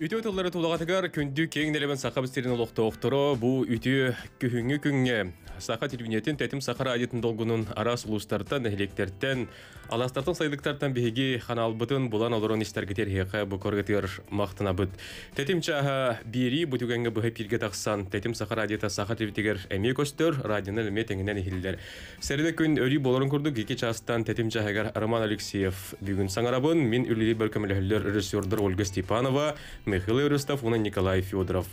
Үтө тыллары тулағатыгар күнді кең нелебен сақа бістерін ұлықты оқтыры, бұ үтө күхіңі күнге сақа телевинетін тәтім сақар адетін долгунун арас ұлыстартан, әлектерттен, аластартан сайдықтартан беге ханалбытын бұлан олырын істергетер хеқа бұқоргетер мақтына бұд. Тәтім чаға бері бұтігенге бұғы тақсан, тәтім сақар адета саха телевитегер әме көстер, радионы ліме тәңінен хилдер. Сәрді күн өрі боларын күрдік, екі частан тәтім чағығар Роман Алексеев бүгүн саңарабын, мен үлілі бөлкімілі режиссердер Ольга Степанова, Михаил Юрустов, Николай Федоров.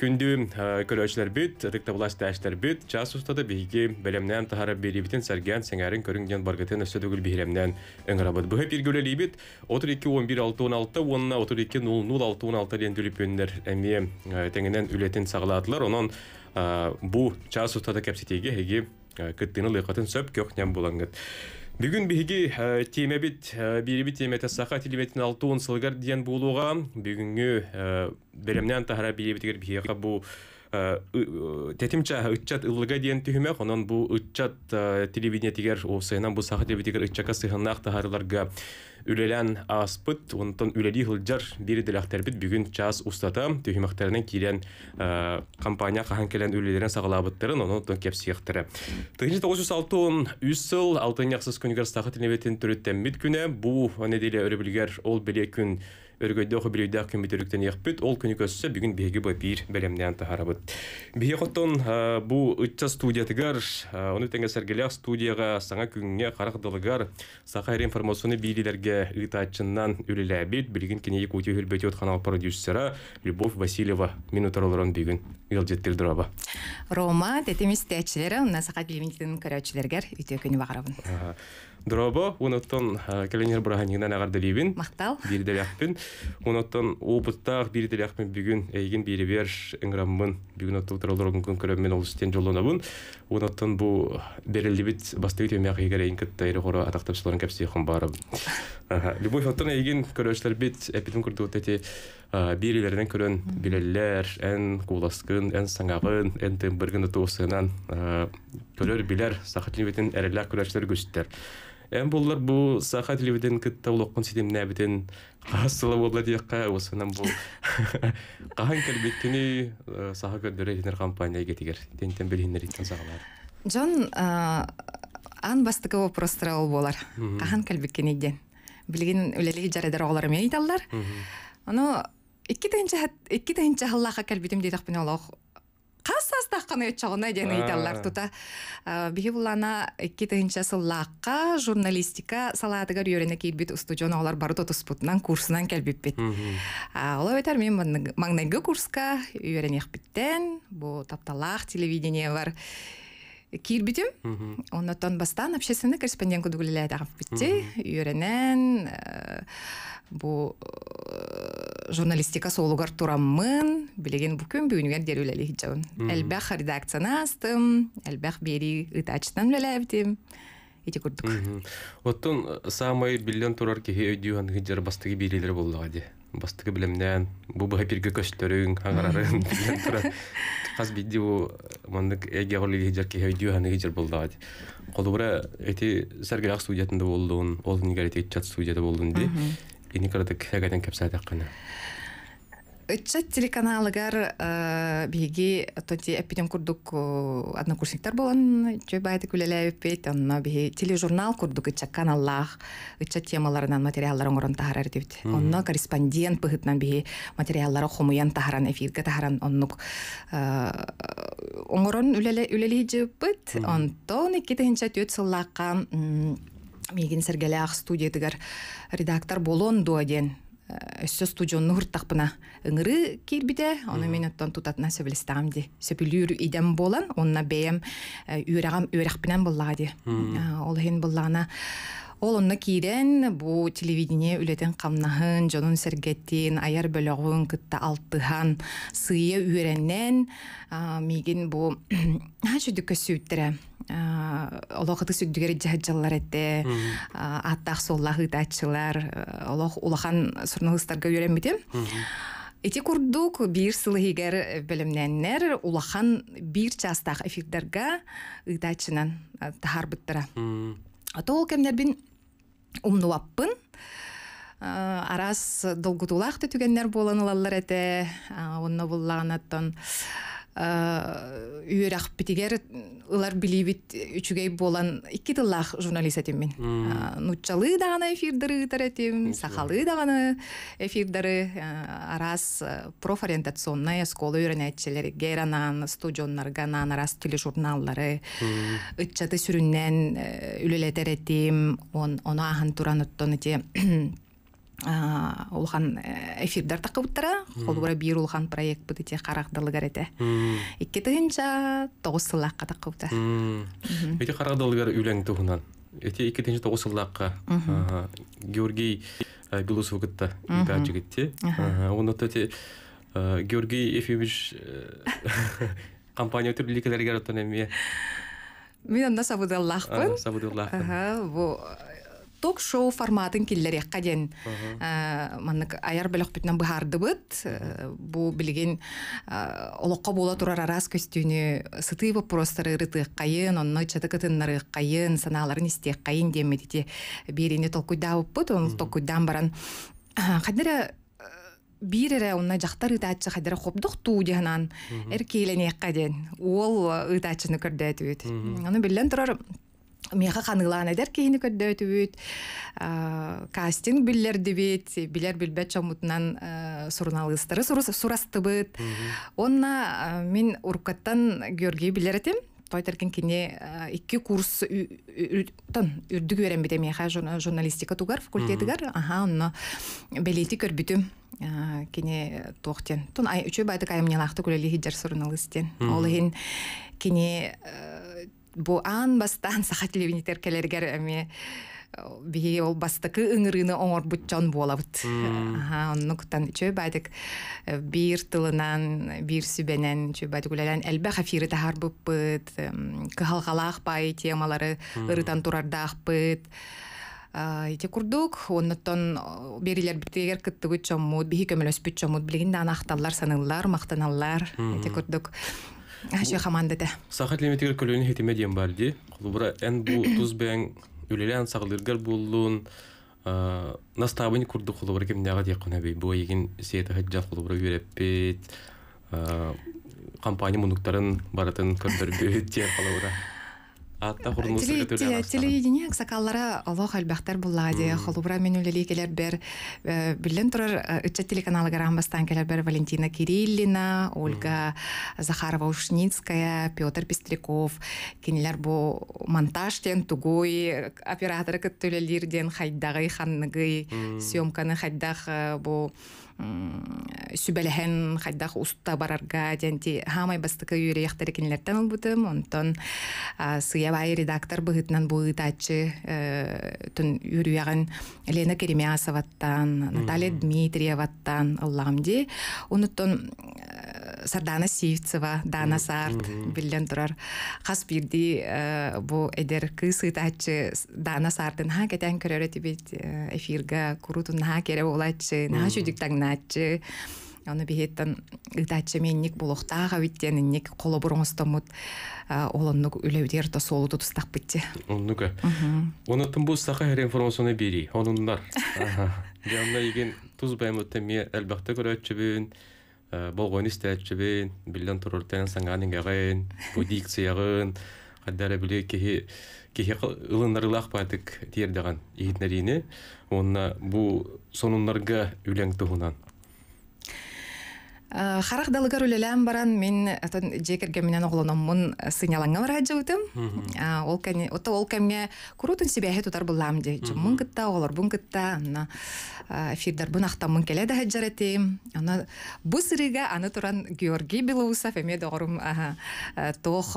Күнді э, көрөчлер бит, әдікті власть тәштер бит, час ұстады бейге бәлемнен тахара беребітін сәрген сәңәрін көрінген барғатын өсі дүгіл бейремнен өңірабыд. Бұхы пергөлі лейбіт, 32 11 6 онына 32 0 0 үлетин әме тәңінен үлетін сағыладылар. Онын э, бұ час ұстады кәпсетеге әге э, сөп Бүгін биһиги э, темебит э, бирибит темете саха телебетин алтуын сылгар диен болуға. бүгінгі э, беремнен тағыра бирибитигер биһиха бұл Э, э, тетимча чаха ытчат ыллыга диэн онан онон бу ытчат э, телевидениетигер усыынан бу саха телевидигер ытчака сыһыннаах тахарыларга үлелән аспыт онтон үлели хылжар бири дэлэхтербит бүгүн час устата түһүмэхтеринен киилен компания хахан келен үлелерин сагалаабыттырын онон тон кепсиехтере тыгынчы тогуз жүз алтуун үс сыл алтын яхсыз күнүгер саха телевиден мит бу онедиле билгер ол биле күн өргөйдө хобилийдах көмүтүрүктен яхпыт ол күнү көссө бүгүн беги бапир белемнен тахарабыт беги хотон бу ытча студиятыгар ону теңе сергелях студияга саңа күнгө карагдылыгар сахайр информационы бийлилерге ыйтаачыннан үлеләбит билигин кинеи кути үлбөтөт канал продюсера любовь васильева минутаролорон бүгүн ыалжеттирдураба рома тетемис тәчилери унасака билимитин көрөчүлергер үтө күнү багарабын дробо уноттон э, келенер бұрағанынан ағарды либин мақтал бирделяқпин уноттон опыттақ бирделяқпин бүгін эйгин берш ыңраммын бүгін оттыл тұрылырғын күн көрөммен ол үстен жолданабын уноттон бу берилдибит бастыгы төмяк егер эйн кытта ири хоро атақтап соларын кәпсе хон барып любой фактор эйгин көрөштөр бит эпитим курдуутети Э, бирилерден көрөн билелер эн куласкын эн саңагын эн тымбыргын туусынан э, көрөр билер саха телевиден эрелер көрөштөр күчтер эн буллар бу саха телевиден кытта улоккун ситимнэбитин каасыла булла диякка усунан бул кахан келбиткини э, саха көрдөрө хинер компания кетигер тентен билхинер итен сагалар жон ан бастыгы вопрос сұрал болар кахан келбиккениден билген үлелии жаредар оголар мен айталлар ону икки тегинче икки тегинче халлаха келбитим журналистика салаатыгар үйөрөне кийбит устужон олар бары тотуспутунан курсунан келбиппит Олай өтөр мен маңнайгы курска бу тапталаах телевидение бар кирбитим оннотон бастан общественный корреспондент журналистика соолугар тураммын билеген бүкүн бүгүнүгер дерүлели хиджабын элбэх редакцияна астым элбэх бери ытачтан белебдим ити курдук оттон э, самый билен турар кихи өйдүүхан хиджар бастыгы бирилер болдуга де бастыгы билемнен бу бапирге көчтөрүң агарарын билен турар каз бидди бу э, мандык эге холли хиджар кихи өйдүүхан хиджар болдуга де колубура эти саргелак студиятында болдун ол нигер эти чат студияда болдун ди Ини кырдык эгеден кепсадак кана. Ыччат телеканалыгар э, биги тоти эпидем курдук э, однокурсниктар болан чөй байды күлеләйппит, онно биги тележурнал курдук ыччат каналлах, ыччат темаларынан материалларын орон тахарар дибит. Онно корреспондент пыгытнан биги материаллары хомуян тахаран эфирге тахаран оннук э, оңорон үлеле үлеле жеппит, онтон икки тегенче төт сыллакка мегин сергелях студиядыгар редактор болон дуоден э, өссө студионну хурттакпына ыңыры кирбите оны мен оттон тутатына сөбелестагам ди сөпүлүүр идем болан онна бэем э, үөрагам үөрахпинен буллага ди э, ол хин буллагана Ол онны кирен бу телевидение үлетен қамнахын, жонын сергеттин, аяр бөлөгүн кытта алтыхан, сыйы үрәннән, мигин бу хаҗы дөкәсе үттерә. Олақ ұтық сүгдігері жәді жалар әтті, аттақ соллағы тәтшілер, олақ ұлақан сұрналыстарға өрем бітем. Эти курдук бир сылыгер белемненнер улахан бир частак эфирдерге ыдачынан тахар бүттіра. Ато ол кемнер бин умну аппын э, арас долгутулахты түгеннер болан улаллар эте э, онно буллаанаттан Э, үйөр ылар билибит үчүгей болан икки тыллаах журналист этиммин э, нутчалы да гана эфирдары сахалы да гана э, арас профориентационная школа анан студионнарга анан арас тележурналдары ытчаты сүрүннен үлелетер этим он оно ахан оттон эти Э, улхан э, эфирдер такыбыттара холбура бир улхан проект бут ите карагдылыгар эте икки тыгынча тогуз сылакка такыбыта эти карагдылыгар үлең туһунан эти икки георгий э, георгий ефимович компания мен анда ток шоу форматын киллерек каден э, маннык аяр белек бүтнен быхардыбыт э, бу билген э, олокко боло турар арас көстүнү сытый вопростары рытык кайын онно чатыкытыннары кайын санааларын истек кайын демедити бирине толкуйдабыппыт он толкуйдан баран бир бирере онна жактар ытаачы хадыра хопдох туу дианан эркейленекка ден ол ытаачыны көрдөөтүбүт аны билен турар мияха ханылаан эдер киһини көрдөөтүбүт кастинг биллердибит билер билбет чомутунан суруналыстары сұрастыбыт онна мен уруккаттан георгий билеретим тойтаркин кине икки курс тон үрдүк үөренбите мияха журналистика тугар факультетигар аха онно белейти көрбүтүм кине тоқтен тон ай үчө байтык айымнелаахты күлели хиджар сурналыстен ол хин кине бу аан бастан сахатилебинитер келергер эми биһи ол бастакы ыңырыны оңорбутчон буолабыт оннукутан чөбадик э, биир тылынан биир сүбенен чөбадик үлелен элбэх эфиры тахарбыппыт кыхалгалаахпай темалары ырытан турардаахпыт э, ити курдук оннотон э, берилербитигер кыттыгыт чоммут биһи көмөлөспүт чоммут билигин да анахталлар саныллар мактаналлар ити курдук Аша хамандыда. Сахат лимитигер көлөне хетиме диен барди. Кулбура эн бу туз бен үлелен сагылыргар буллун. Настабын курду кулбура кем нага диякуна бей. Бу егин сиета хаджа кулбура юреппит. Компания мунуктарын баратын көрдөрбүт диен кулбура атта хурдун музыка төлөп телевидение аксакаллара олох албахтар булла холубра мен үлели бер э, билен турар ыча э, телеканалга рамбастан келер бер Валентина Кириллина Ольга Захарова Ушницкая Петр Пестряков кинилер бу монтаж тен тугуй оператор кыттөлелирден хайдагы ханныгы съемканы хайдах э, бу сүбәлэһэн хайдах уста барарга дьэнти хамай бастыкы үйрейэхтэр кинилэртэн улбутым онтон сыябай редактор быһытынан буытачы э, тун үрүйэгэн Лена Керемясоваттан Наталья Дмитриеваттан ылламди онуттон э, сардана сивцева дана сарт билен турар хас бирди э, э, э, бу эдер кысытачы дана сартын ха кетен көрөр тибит эфирга курутун ха кере болачы на чудиктагначы аны Мен ытачы менник булуктаага биттенинник коло буруңустомут олоннук үлеудер то битти онутун бу ме болгон истээчибин билен туруртен саңаанигагын бу дикциягын каддара биле кехи кехи кихи кихи ылыннарылаакпатык тиердеган иитнерини онна бу сонунларга үлең туһунан Э, харах далыгар үлеләм баран мен атын жекерге менен оглономмун э, сынялаңа бара жыбытым э, ол кәне отта ол кәмге курутун себяхи тутар булам де жумун кытта олар бун кытта на эфирдер бун ахтаммын келе да хаджарати ана бу сырыга аны туран Георгий Белоусов эме догорум тох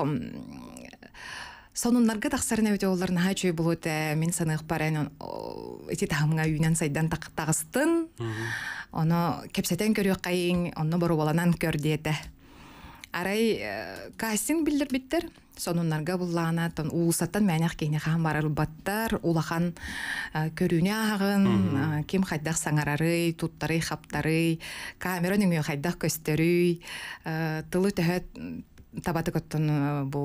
сонуннарга тахсарын әуте оларын хачуй болут мен саных парен эти тахымга үйнен сайдан тагыстын оны кепсетен көрү оны онно боланан көр диэте арай э, кастинг билдирбиттер сонуннарга буллаана тон уулсаттан мәнях кийне хаан барарбаттар улахан э, көрүүнү агын э, ким хайдах саңарары туттары хаптары камера нөңө хайдах көстөрүй тылы төһөт табаты бул э, бу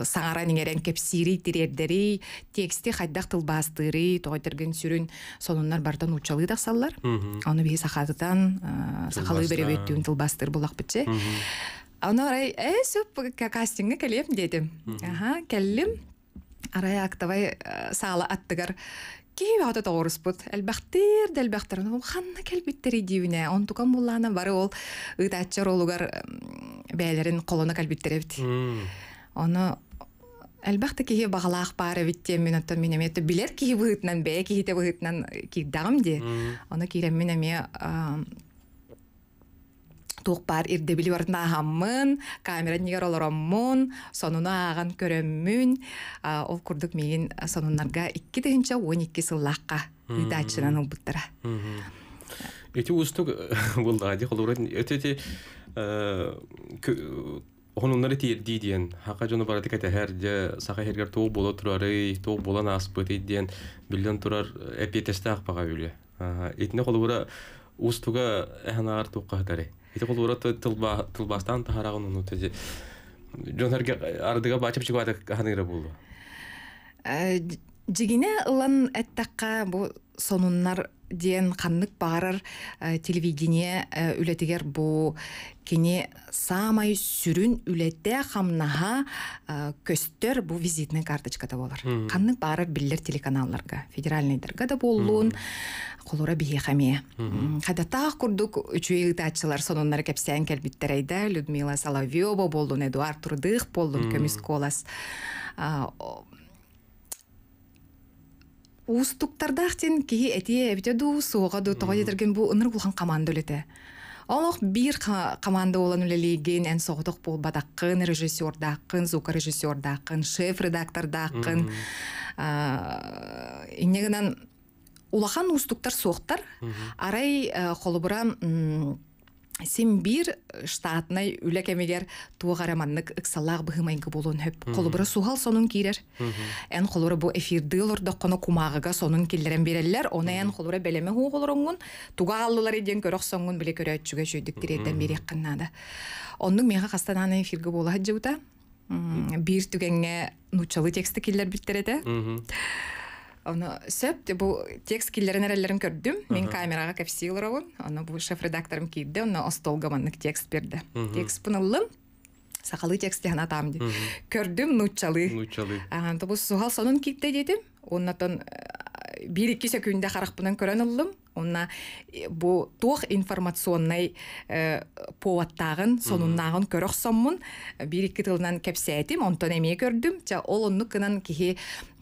э, саңара ниңерен кепсири тирердери тексти хайдак тылбастыри тогойтерген сүрүн сонуннар бардан учалы даксаллар аны бии сахатыдан э, сахалы беребеттүүн тылбастыр булак битче аны арай э сөп кастингге келем дедим аха келлим арай актабай саала аттыгар киһи ата тоҕороспут элбэхтир дэлбэхтир ханна кэлбиттери дивине онтукан буллаана бары ол ыытааччар олугар бээлерин колона кэлбиттеребит ону Әлбәхтә киһи бағалаах бары битте мен отто мен эме то билер киһи быһытнан бээ киһите быһытнан кирдагым де. Оны кирем мен эме туухпаар ирдебили орнааһаммын камера нигер олороммун сонуна ааган көрөммүн ол курдук мигин сонунарга икки дегенче он икки сыллаакка ыдаачынан улбуттара эти устук бул ади э, хака жону катехер же хергер боло болан аспыты диен билден турар эпетесте акпага үле ити холура тылбастан тахарагын уну теже жонарга ардыга бачып чыгады ханыра булду жигине ылан эттакка бу сонуннар диэн ханнык баарар э, телевидение э, үлетигер бу кини самай сүрүн үлете хамнаха э, көстөр бу визитный карточкада болор ханнык баарар биллер телеканалдарга федеральныйдарга да колура құрдық кайда так курдук үчүйдачылар сонуннар кепсен айда людмила соловьева болдун эдуард турдых болдун көмүс колас устуктардахтен киһи эти эбите ду суоға ду тоҕо диэтерген бу ыныр Ол команда үлете олох ән команда олан үлелиген эн соҕотох булбатаккын режиссер қын шеф редактордааккын иннегинан улахан устуктар суохтар арай э, холобура сен бир штатнай үлек эмигер туогараманнык ыксалаах быһымайынгы болуон хөп колубура сугал сонун киирер эн холура бу эфирди олордокконо кумагыга сонун киллерен береллер ону эн холура белеме хуу холорунгун туга аллылар иден көрөх соңун биле көрөөчүгө сүйдүк кирерден бириякканнаада оннук мега хастананы эфирге болаат жыбыта түгенге нучалы тексти киллер биттерете оны сөп бұл текст келерің әрелерін көрдүм мен камераға кэпсиилер олун оны бул шеф редакторым кийди оны текст берді. текст пыналлым сақалы тексті ана тамди көрдүм нучалы нучалы ага тобус сухал сонун китте дедим оннотон бир эки көрөн онна э, э, бу туох информационный э, поводтагын сонуннагын көрөхсоммун бир эки тылынан кепсеэтим онтон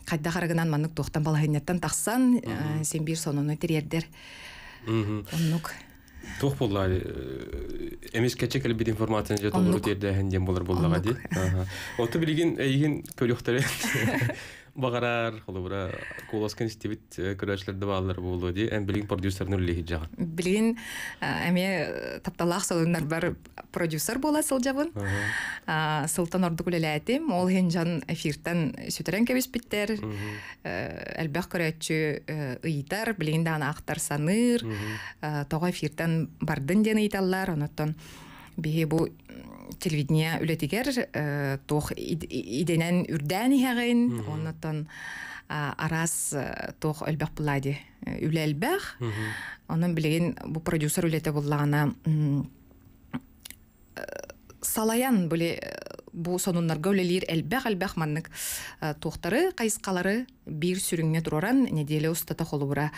хайда харагынан маннык тохтан балахиняттан тахсан э, сен бир сонону тирердер оннук тух булла эмес кечек эле бит информацияны же толуру терде хенден болар буллага ди ото билигин эйгин көлөхтөр бағарар холобура колоскан стебит көрәчләрдә балалар булды ди ән билин продюсер нул леги жага билин эме тапталах солунар бар продюсер боласыл сыл жабын сылтан ордук леләтим ол жан эфиртан сүтерен кебис биттер әлбәх көрәчү ыйтар билин дан актар саныр тога эфиртан бардын ден ыйталлар онотон биһи бу телевидение үлетигер э, тох иденен үрдән иһәгәйн араз арас э, тох әлбәк булади э, үләлбәк онын билеген бу продюсер үлете буллагана салаян биле бу сонуннарга үлелир әлбәк әлбәк маннык тохтары кайскалары бир сүрүңне туроран неделе устата холубура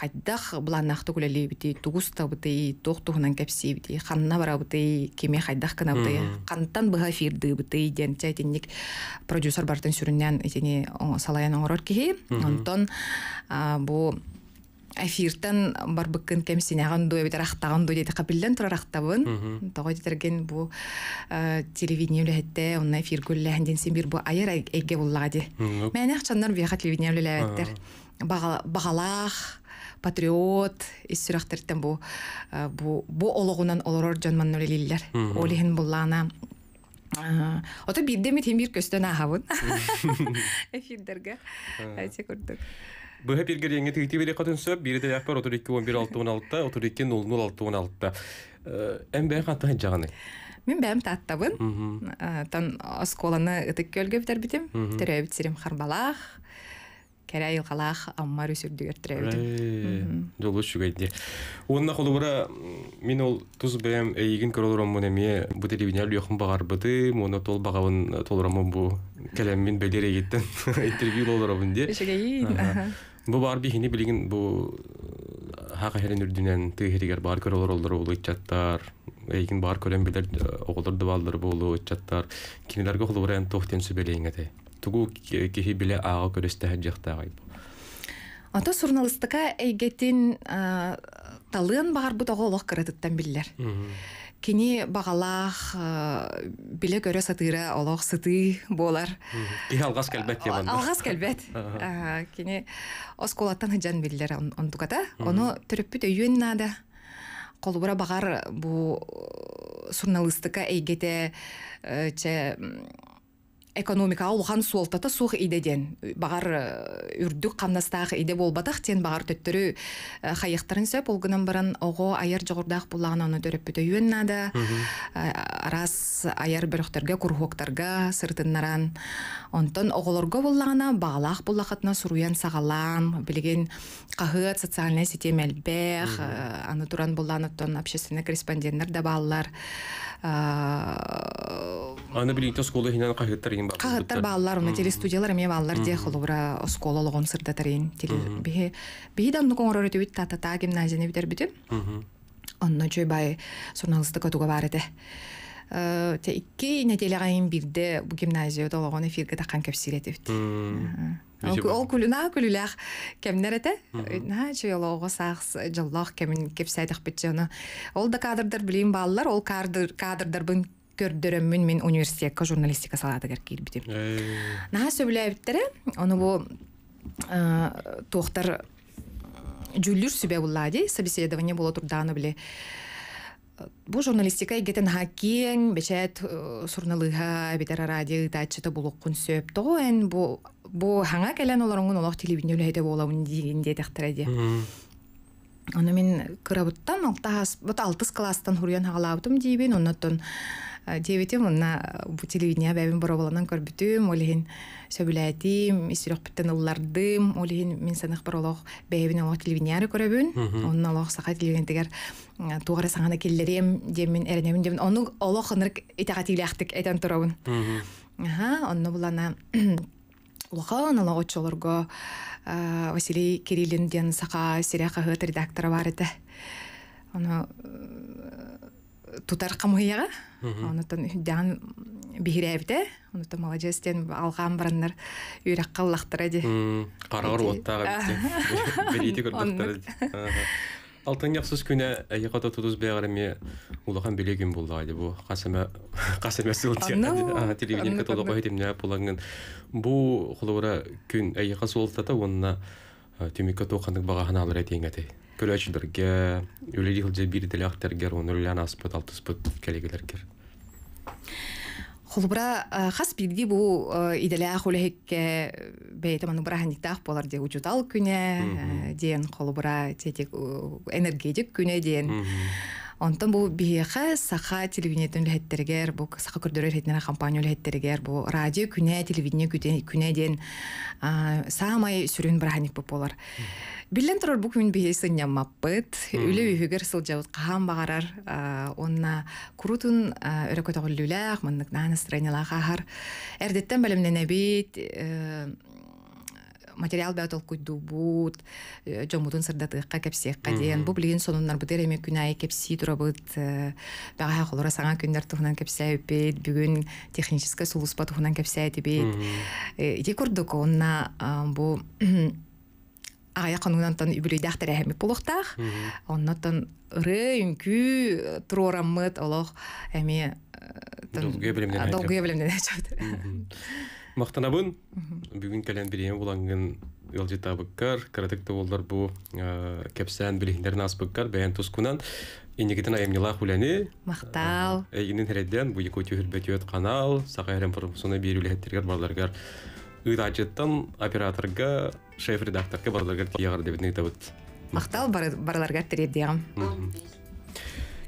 хайдах буланахты күләле бити тугуста бити тохтугынан кепси бити ханна бара бити кеме хайдах кына бити кантан быга фирды бити ден тәтенник продюсер бартын сүрінен итене салаян оңрор кихи онтон эфиртен барбыккын кемсинаган дуя бит рахтаган дуя дейти тура рахтабын тогой бу э, телевидение онна эфир гүллэхэн сен бир бу айыр эйге буллага ди мен акчаннар бияха телевидение патриот ис э, бу бу бу олар олорор жанман олихин буллана Быһа биргер еңе тигити сөп, де яппар 32 11 6 16 та 0 16. Эм бәй хатта жаганы. Мен бәм таттабын. Тан осколаны ытык көлгө битер битим. Терәй битерим харбалах. Кәрәй қалақ аммар мен ол Бу бар бихини билигин бу хака херен үрдүнен тыгеригер бар көрөлөр олдор болу ичаттар. Эйгин бар көрөн билер оголор да балдар болу ичаттар. Кинилерге холу бурен тохтен сүбелеңете. Тугу кихи биле ага көрөстө хаджактагай. Ата сурналыстыка эйгетин талын бар бу тагы олох кыратыттан биллер кини бағалах э, биле көрө сатыра олох сыты болар алгас келбет э, алгас келбет э, кини оскулаттан жан билдер онтуката ону төрөппүт өйүн наада колубура багар бу сурналыстыка эйгете че экономика улхан суолтата суох идеден багар э, үрдүк каннастаах иде болбатах тен багар төттөрү э, хайыктарын сөп олгунан баран ого аяр жогурдаах буллаган аны төрөппүтө э, арас аяр бөрөхтөргө курхоктарга сыртыннаран онтон оголорго буллагана багалаах буллахатына суруян сагалаам билген кахыат социальная сети мэлбэх аны туран булланыттон общественный корреспонденттер да баалар аны билигин тоскулы хинан кахыттар деген бар. Кагыттар бааллар уна телестудиялар эме бааллар дия холура оскола логон сырда тарин тел бихи бихи да нукон орору түбит тата та гимназияны битер битим. Онно чөй бай сурналысты көтүгө барыды. Э, те икки нәтелегайын бирде гимназияда логон эфирге таккан кепсиретивт. Ол күліна күліләқ кәмнер әті. Үйтіна э, чөй олого оғы сағыс кемин кәмін кепсәйдіқ ону Ол да кадрдар білейін бааллар ол кадрдар бұн көрдөрөмүн мен университетке журналистика салаға кирбитим наха сөбүлээбиттере ону бу туохтар жүллүр сүбэ буллаади собеседование боло биле бу журналистика игетен хакиен бечет сурналыга битер радио тачыта булуккун сөп того эн бу бу хаңа келен олоруңун олох телевидение мен кырабыттан Э, диэбитим онна э, телевидение бэбин борололонан көрбүтүм олихин сөбүлээтим истүрэхпиттен ыллардым мин мен санах боролох бэбин олох телевидениеары көрөбүн онун олох саха телевидентигер э, тугара саңана келлерем демин эренемин демин ону олох ынырык итагатиилээхтик этен туробун аха онно булана Лохан Василий Кириллин ден сака сиряха хыт бар эте тутар камыйяга онотон дан бихирээбите онотон молодец ден алган бараннар үйрак каллактара ди карагор уоттага бирити көрдүктара Алтын яқсыз күнә яқата тудыз бәғіріме улахан биле күн болды айды бұл қасыма қасыма сыл телевидениеге толы қой не бұлаңын бұл құлыра күн яқа солтата онна түмүккө тоқандық бағаһын алыр әтең әтей күләчберге үлелилде бир делахтергер онулян аспыт алтыспыт келегелергер Холбра э, хас билди бу э, иделя хулехекке бейте ману брахандиктах болар де учутал күне э, ден холбра тетик энергетик күне ден онтон бу биэхэ саха телевидениетин үлэхеттергер бу саха көрдөрөр хетнера компания үлэхеттергер бу радио күнэ телевидение күнэ ден самай сүрүн браханик боп болар билен турар бу күн бие үлө үле үйгер сылжабыт кахан багарар онна курутун өрөкөтөгүллүлээх мындык настроениялах ахар эрдеттен белемненебит э, материал бәтіл күйді бұд, э, жомудын сырдатыққа кәпсеққа қаден. Бұл білген сонынлар бұд әреме э, айы кәпсей тұра бұд, баға қолыра саңа күндер тұғынан кәпсе өпет, бүгін техническа сұлыспа тұғынан кәпсе Иде көрдік бұл мақтанабын бүгін кәлен берейін боланген ылжыта быккар каратекте болдар бу ә, кепсән билиндерин асбыккар бәйән тускунан инегитен аемнила хуляни мақтал эйгинин ә, ә, хередден бу якутию хирбетиот канал сакайрен промсуна бирүлехеттергер барларгар ыдачыттан операторга шеф редакторга барларгар ягар деп нитабыт мақтал барларга тиреддиям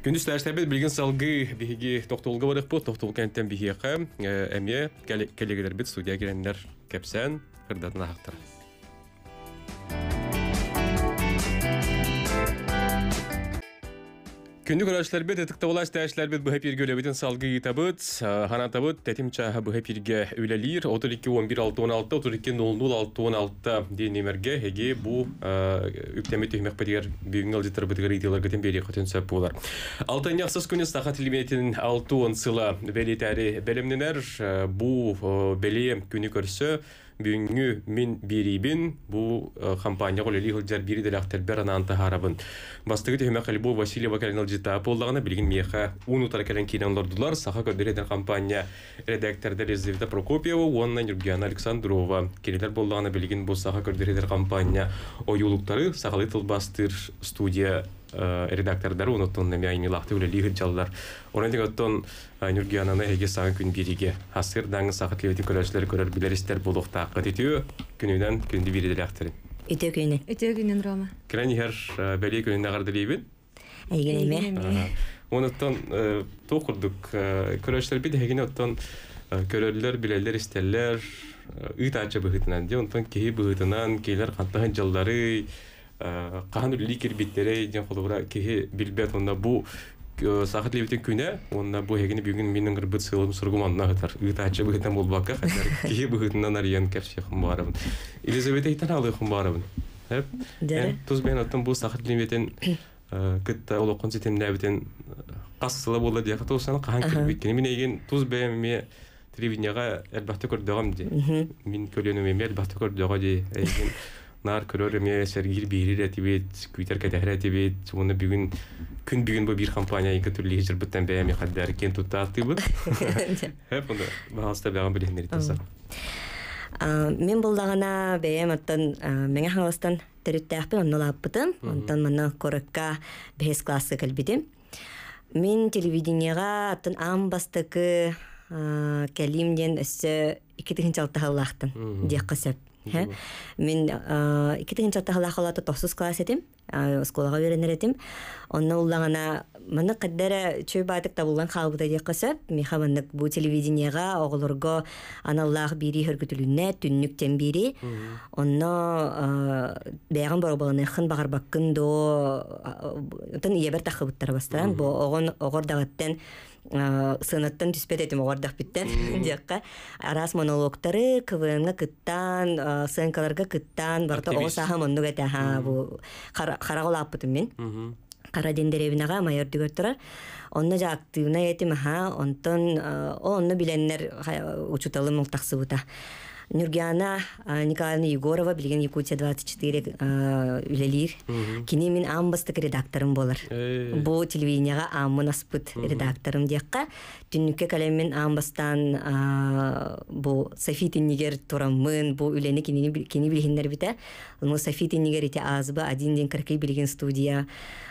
Күндүстәрдә э, бит бергән салгы биге тохтылга барып, тохтыл кентен биге хәм, әмие, келегеләр бит студия гәрәннәр кепсән, хәрдәтна хактыра. Күнді көрәшілер бет, әтікті олас тәшілер бет бұхап ерге өлебетін салғы етабыт, ғана табыт, тәтім бұхап 11 32 00 дейін 6 бәлі тәрі бұ бәлі бүгүнгү мин бирибин бу э, компания голе лигилдер бири делактер беранан тахарабын бастыгы тема калбу Васильева калинал жита поллагына билген меха уну таракален киналдардылар саха көбүрөдөн компания редактордор Елизавета Прокопьева уанна Юргена Александрова келелер боллагына билген бу саха көбүрөдөр компания оюлуктары сахалы тылбастыр студия Э, редактордар онотон нэмя ини лахты үле лигер жалдар. Онын тиң оттон э, Нюргиананы хеге саған күн бириге. Хасыр даңы сақыт лиотин көрәшілер көрер билеристер болуқта қатитю күнінен күнді бириді лақтырын. Өте күнін. Рома. Кіләні хәр э, бәлі күнін нағарды лейбін? Әйгенеме. Онын оттон тоқырдық қаһан э, ликер биттере ден қолыбыра кеге билбет онда бу э, сахат лебетен күне онда бу хегене бүгін менің бір бұт сыйлым сұргуманына ғытар ғытатшы бұғытан бұл баққа қатар кеге бұғытынан арияны кәпші хым барымын Елизавета хитан алы хым барымын әп дәрі тұз бен отын бұл сахат лебетен э, күтті олы қонзетен нәбетен қасылы болды дияқы тұлсаны қаһан кіріп өйткені мен еген тұз бен ме телевидениеға әлбәтті көрді ағам де мен көленіме әлбәтті көрді де нар көрөр эме сергир бирир этибит күйтер кэтэхер этибит уну бүгүн күн бүгүн бу бир компания инке түрлü хижир буттан бэм хаддар кен туттаатыбыт хэп уну бааста бага билемир таса мен булдагана бэм оттон меңе хаңластан төрүттээхпин онно лааппытым онтон мана коракка бэс классы келбидим мен телевидениега атын амбастыкы калим ден өссө икки тыгынчалта халлаахтын диэккасеп Мен ики тыгын сатта хала хала тохсус класс этим, сколага беренер этим. Онна уллагана маны каддара чөй батык та булган халбыда дек кысып, мехаманнык бу телевидениега оголорго аналлах бири хөргүтүлүнө түннүктен бири. Онна бягын боробагына хын багар баккын до тын ебер тахыбыттар бастан, бу огон огор дагаттан Э, сыныттан түспет этим оғардақ биттен декка арас монологтары квнга кыттан э, сценкаларга кыттан барта оғысаха мондук эте ха бу харагулааппытым мен қара дендеребинага майор дүгөр турар онно жа активна этим ха онтон о э, онно биленнер учуталым мултаксыбыта Нюргиана Николайна Егорова, билген Якутия 24 үлелер. Кене мен амбастық болар. болыр. Бұл телевинияға амын аспыт редакторым деққа. Түннікке кәлемен амбастан бұл Софи Теннигер тұрамын, бұл үлені кене білгендер біті. уну софит иннигерите аазба один ден кыркый билген студия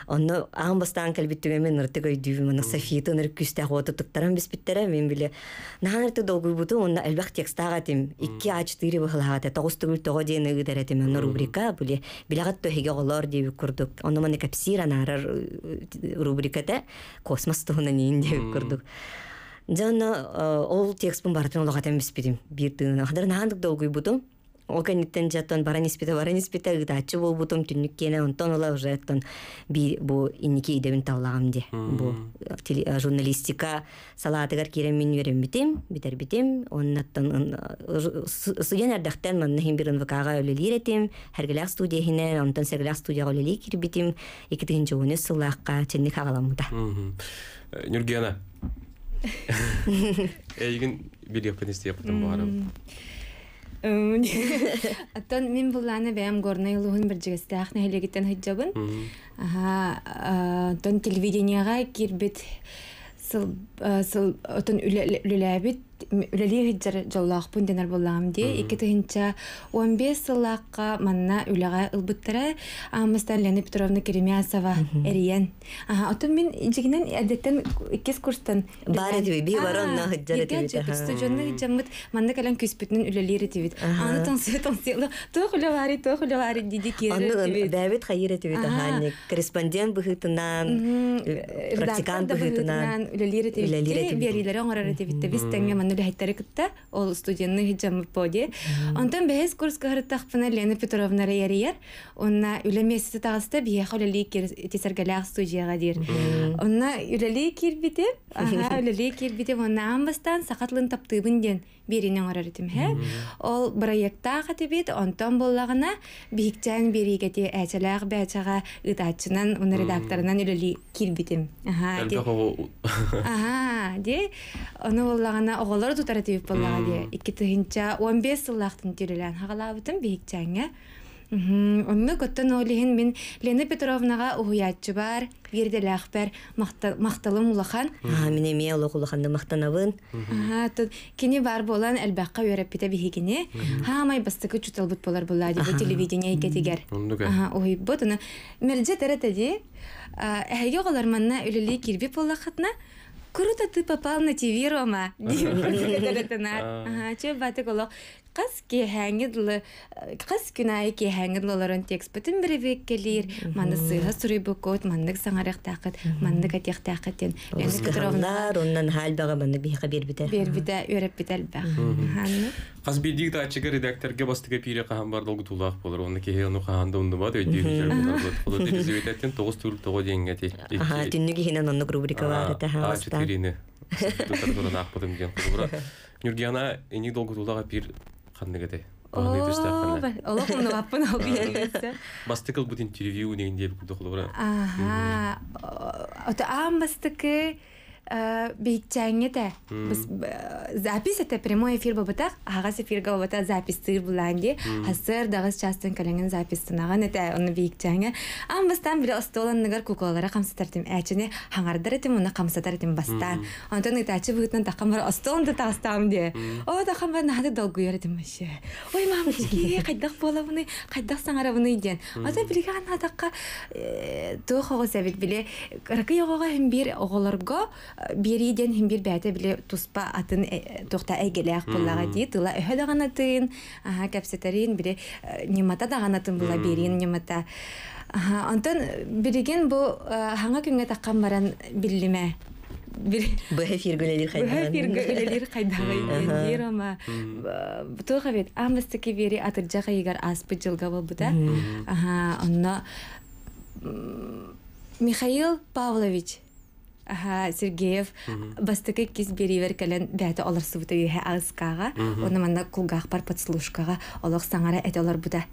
онно аан бастаан кэлбиттүгемен ырты көйдүүбү мана софиты ныр күстэ отутуктарам биспиттере мен биле нахан ырты долгуйбуту онна элбах текстага тим икки а четыре быхылаата тогуз түгүл тоғы дейін ыгыдере тим онно рубрика буле білағат төхеге олар дебип күрдік. онно мана капсир анаарар э, рубрикате космос туһунан нейін дебип күрдік. Жаңа ол текст бұн бартын олағатан біспедім. Бір дүйін. Ақыдар нағандық долгой бұдым. Оганиттен жаттан баранеспита баранеспита гыда чы бу бутум түннүк кене онтон ула уже аттан би бу инники идемин таллагам ди. Бу э, э, журналистика салаатыгар керем мен берем битем, битер битем. Онын аттан суген э, ардахтан ман нахим бирын вакага өлі лиретем, студия хине, онтон сергеляк студия өлі лекер битем, екетігін жоуны сылаққа ченді хағаламыда. Нюргена, әйгін бір епіністі епінім бағарам. Оттон мен булланы бәм горнай лугун бір жигестеах ақын хыджабын. хайджабын. тон телевидениега кербет сыл өтін үлі әбет ле лириджа джаллах бунде нар булгам ди 2-нче 15 сылакка менне үләгә улбыттыра Амисталеня Петровна Керемясова РЕН ага ат мин иҗигеннән әдәттән 200 курстан 2-нче би җәмгыт монда калган киспетнең үләләре аны диди студеннери хайттарыкытта ол студенны хиджамыпподи онтон бэхэс курс кыһырыттахпына лена петровнара ярияр онна үлемесити тагаста биэха үлелии кир тесергалаах студияга дир онна үлелии кирбитеп аха үлелии кирбитеп онна амбастан сахатлын таптыбын диен беринен орар этим хэ ол проектта хатыбит онтон боллагына бихиктен беригети әтеләг бәчәгә ытачынан уны редакторынан үлели кирбитим аха ди аха оны боллагына оголор тутар этип боллага ди икки тыгынча 15 сыллактын Онны көттен олиһин мен Лена Петровнаға уһуятчы бар, бирделях бер мақталым улахан. А, мен эме улах улаханды мақтанабын. А, тут кини бар болан әлбәққа өрәп бите бихигине. Ха, май бастыкы чуталбыт болар була дип телевидение кетигер. А, ой, бот аны мелже теретеди. А, эһеге голарманна үлеле кирби болахатна. Круто ты попал на TV, Рома. Ага, че батык қыз кеһәңедлы қыз күнай кеһәңедлыларын текст бүтін біребе келер маны сыйға сұрай бүкөт манды саңарақ тақыт манды кәтек тақытын ұсқандар оннан хәл баға манды бейқа бер бітә бер бітә өріп бітә әлбәқ қаз бе дегді ачығы редакторге бастыга пире қаған бар долғы тулақ болыр оны кеһе оны қағанды ұнды ба дөй ханныгате Олог уну аппын ал биэрэсэ. Бастыкыл бутин Аа. Ота ам бастыкы Э, бейттәңгете запись это прямой эфир бабытак агас эфирга бабыта запись тыр буланди асыр дагыс частын калеңин запись тынаган это оны бейктәңге амбастан бир остоланныгар куколара камсатар тим әчене хаңардар тим уна камсатар тим бастан онтон это ачы бүгүтнен такам бар да тагыстам де о такам бар нахады долгу яр тим маше ой мамочки кайдак бола буны кайдак саңара буны ден ата билге анадакка э, тохого сабит биле ракы йогога бир оголорго бериден хим бир бәте биле туспа атын э, тохта әйгеләк буллага ди тыла өһә дагана тын аха кәпсетерин бире э, немата дагана тын була берин немата аха антан бириген бу ханга э, күнгә таккан баран биллеме Бэхэ фиргүлэлир хайдаган. Бэхэ фиргүлэлир хайдаган. Ерама. Тоха вет амыстыки вери атырджаға егар аспы жылга болбуда. Аха, онна Михаил Павлович Ага, Сергеев бастыкы кис бери веркелен бәте алар сывыты ге аскага, оны манда кулгах пар подслушкага, олох саңара эт алар буда.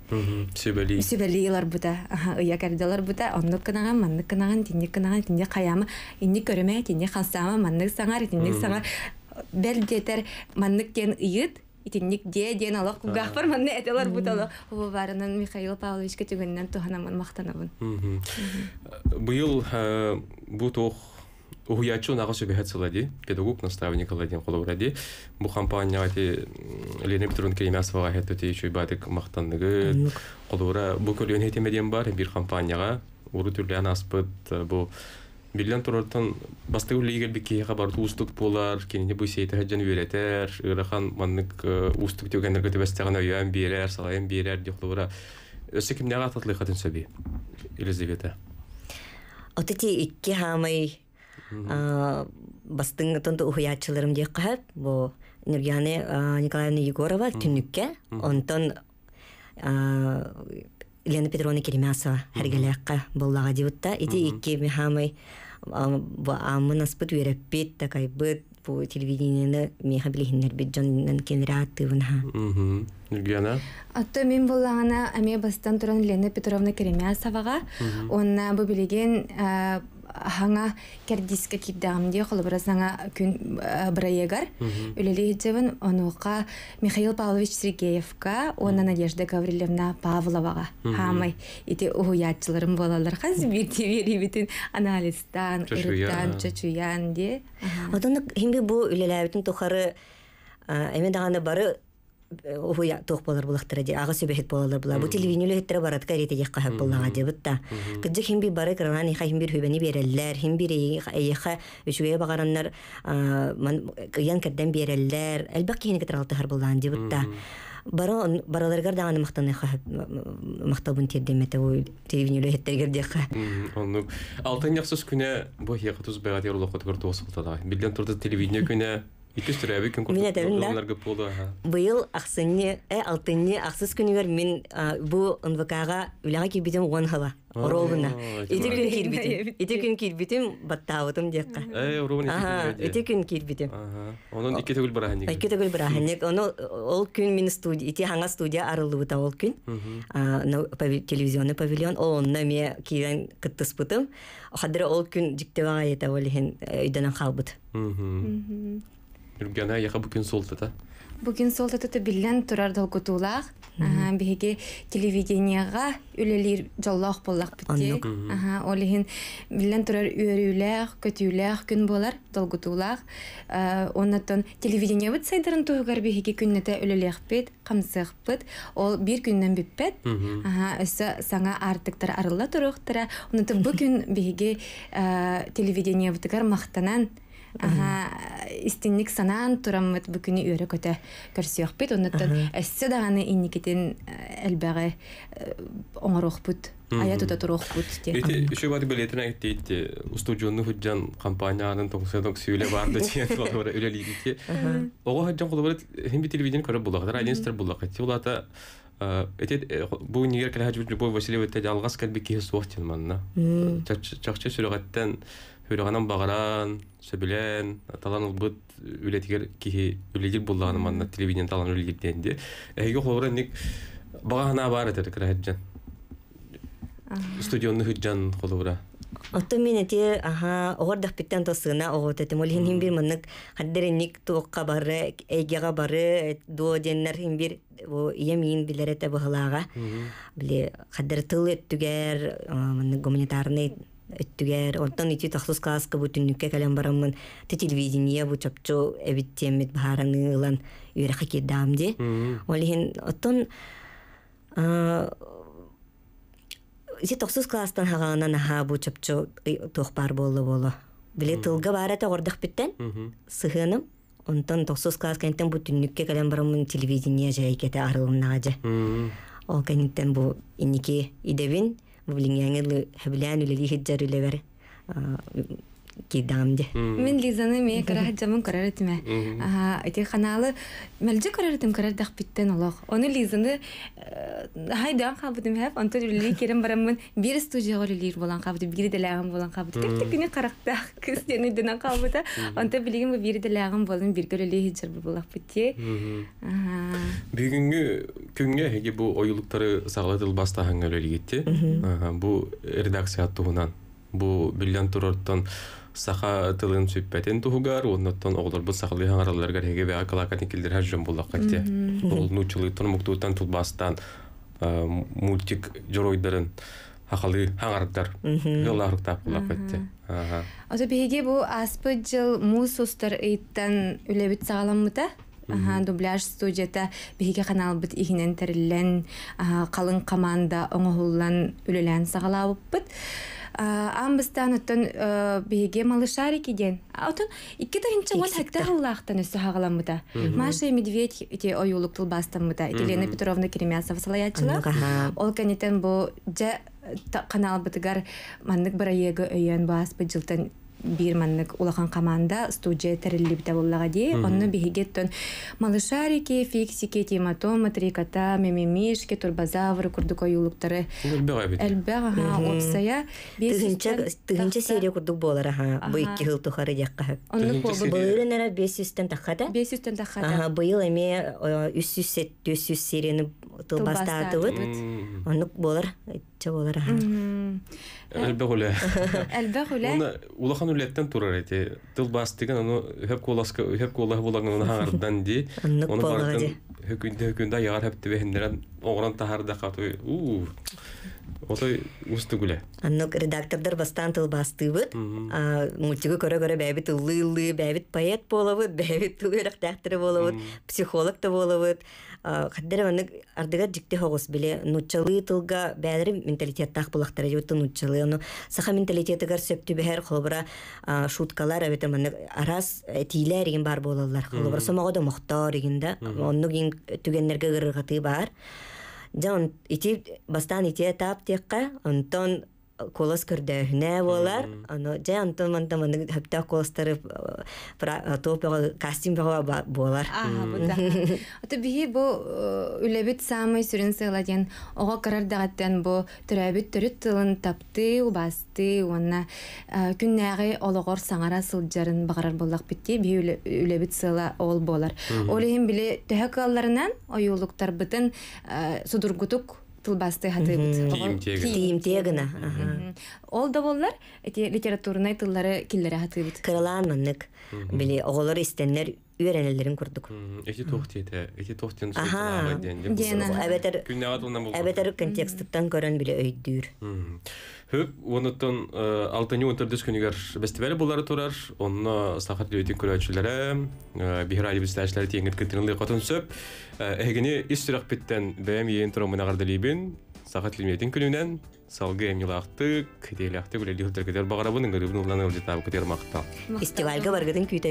Сибели. Сибели алар буда. Ага, ия кардалар буда, онны кынаган, манны кынаган, динне кынаган, тинне каямы, инни көрме, тинне хасама, манны саңар, тинне саңар. Бел детер манны кен ыйыт, итинник де ден алох кулгах пар манны эт алар буда. Ова барынын Михаил Павлович кетегеннен туханамын мақтанабын. Быйыл э, бу тоқ угуячу нағашы бехет сылади, педагог наставник ладин қолуради. Бу компания ати Лена Петровна кремяс вага хет төте чуй бадык мақтанныгы. Қолура бу көлөн хетемеден бар бир компанияга уру түрлі аспыт бу Биллен турортан басты үлігер бікке хабар туыстық болар, кенене бұй сейті хаджан үйретер, ұрахан маннык э, уыстық дегендерге төбестіған өйен берер, салайын берер, дехлуыра. Өсі кімнеға татлы қатын сөбей, Елизавета? Отеті икке хамай бастың тонту ухуячыларым дек кахап бу Нургяны Николаевна Егорова түннүкке онтон Лена Петровна Керемясова хәргеләккә буллага дибутта ити икки михамай бу амын аспыт вереппит такай бит бу телевидениене меха билиһиннер бит жоннан кенера тывынха. Нургяна. Атта мен буллагана аме бастан туран Лена Петровна Керемясовага онна бу билеген хаңа кердиска кипдагым дие холобра саңа күн браегар үлели жебен онука Михаил Павлович Сергеевка она Надежда Гаврилевна Павловага хамай ити уятчыларым болалар хаз бирти бери битин анализдан ырыттан чөчүян ди. Отон хинге бу үлелебитин тухары эме даганы бары Э, уя тох болар булактыра ди ага Бұл болалар була бу телевидение лехтер барат карите як кахап буллага ди бутта кыдык хим бир бары кранан иха хим бир хөбени береллер хим бир үчүгө багараннар береллер да аны мактан иха мактабын ой ха алтын Быйыл ахсынны, э алтынны ахсыз мен бу НВКга үлага кибитем хала. күн кирбитим. Ите күн кирбитим баттаутым декка. Э, күн кирбитим. Онун ике Ике Ону ол күн мен студия, студия ол күн. телевизионный павильон, онна ме кыттыспытым. ол күн э, үйдөнөн Үргәнә яха бүген сол тата. Бүген сол тата биллән турар дал кутулах. Аха, биһиге үлелер жаллах буллак битте. Аха, олиһин биллән турар үрүләх, көтүләх күн булар дал кутулах. Оннан телевидение бит сайдырын тугар биһиге күннәтә үлеләх бит, камсык бит. Ол бир күннән биппет. Аха, өсө саңа артыктыр арылла турыктыра. Оннан бүген биһиге телевидение битгәр мактанан истинник санан турам мет бу күне өрө көтә көрсөк бит унтан эссе даганы инникетен әлбәгы э, э, оңрок бут ая тута турок бут ди. Эти ишү бат билетен айтты ди. Усту сөйле бар ди. Ого хаҗан кудыр һим би телевизион көрә булдыр. Алинстер булдыр. Ти булата э, э бу нигә алгас манна. Хүрәгәнән багаран, сөбелән, талан ул бит үлетигер киһи үледик манна телевидение талан үледик дигәндә. Эге ховран ник бағана бар иде кирәҗән. Студионны хыҗан холура. Отто мен эти аха огордах биттен тосына огот эти мол бір бир мынык хаддерник туокка бары эйгега бары до деннер хин бир бу ямин билерете бахлага. Биле хаддер тыл эттүгәр гуманитарный өттүгер онтон ити тахсус класска бу түннүккө кэлен бараммын ти телевидение бу чопчу эбит темит баараны ылан үйрэхэ ол олихин оттон ити тахсус класстан хагаанан аха бу чапчо тохпар болло боло биле тылга баарата ордах биттен сыхыным онтон тохсус класс кэнтен бу түннүккө кэлен бараммын телевидение жайкете арылымнага же ол кэнтен бу инники идебин mublin yang itu habilan ulah lihat jarul lebar кидам Мен Лизаны мен карахат жамын көрәрет ме. Аха, эти ханалы мәлҗе көрәретем көрәр дәх биттен олог. Оны Лизаны э, хайдан қабыдым хәп, антыр лили керем барамын. Бир студия голилер булан хабыды, бир дә ләгым қабыды. хабыды. Тик-тик генә каракта кыз яны дәнә хабыда. Анта билеген бир дә ләгым булын, бир гөлеле хиҗер булак битте. Аха. Бүгенге күнгә хәге бу оюлыктары сагладыл баста хангөле бу редакция тугынан. Бу бриллиант турырдан саха тылын сүппәтен туһугар онноттон оголорбут сахалыйхан араларгар хеге бега калакатын килдер хар жөн буллак катте ол нучылы тормуктуутан тулбастан э, мультик жоройдарын хахалы хаңардар ыларыктап буллак катте ото беге бу аспы жыл мус устар ыйттан үлебит сагаламмыта Аха, дубляж студията канал бит ихинен териллен, қалың команда оңоһуллан үлелән сагалабыппыт амбыстан оттон э, биһиге малышарики ден отон икки тахинча ол хакта хыллаахтан өссө хагаламыда маша медведь ити оюлук тылбаастамыда елена петровна керемясова салаячыла ол канитен бу жа каналбытыгар маннык бараега өйөн бааспы жылтан бирманнык улахан команда студия териллибите буллага ди онно бихигеттон малышарики фиксики тиматома трикота Турбазавр турбозавры курдук оюлуктары элбег опсая серия курдук болар аха быйки хылтухары дякка быырынара бес жүздөн тахада 500 жүздөн тахада быйыл эме э, үс жүз сет жүз серияны чөп оларға. Әлбәғүлә. Әлбәғүлә. улахан үләттен турар әйте. Тыл бас деген, оны хөп куласқа, хөп куласқа болаған оны ағырдан ди. Оны бартын хөкінді хөкінді яғар хөп тібе оғыран тахарда қатуы. Уу! Осы ұсты күлі. Анық редактордар бастан тыл басты бұд. Мүлтігі көрі-көрі бәбіт ұлы-ұлы, бәбіт поэт болы бұд, бәбіт психолог та хаддер аны ардыга дикте хогус биле нучалы тылга бәдри менталитеттах булактар юты нучалы ну саха менталитетигер сөптү бәһәр холбара шуткалар әбет мен арас э, тиләр ген бар болалар холбара сомага да мохтар генде онну ген түгеннерге гыргаты бар жан ити бастан ити этап текка онтон колос көрдәһне болар аны же антон мантаман хәтта колостары э, э, топяга костюм бага болар аты бии бу үлебит самый сүрен сыйладен ого карар дагаттан бу төрәбит төрүт тылын тапты убасты онна э, күннәге ологор саңара сылжарын багарар боллак битти би үлебит сыла ол болар олехин биле төһәк алларынан оюлуктар бытын судургутук тылбасты хаты бит. Тийим тегина. Ол да боллар, эти литературный тыллары киллер хаты бит. Кырланнык. Били оголор истеннер үрәнелерин курдык. Эти тохтете, эти тохтен сөйләгән дигән. Ага. Әбетер. Әбетер контекстыдан көрән биле э, өйдүр. Хөп, онытын 6 э, үнтердіш күнігер бәстебәлі болары турар, онына сақат лөйтін көлі әтшілері, э, бігер әлі бізді әтшілері тиенгіт кілтінілі қатын сөп, э, әгіне үш сүрек біттен бәм ең тұрым мұнағар дәлейбін, сақат лөйтін күнінен, салғы әмелі ақты, күтейлі ақты, күлі әлі үлтір көтер бағара мақтал. Фестивалға барғыдың күйті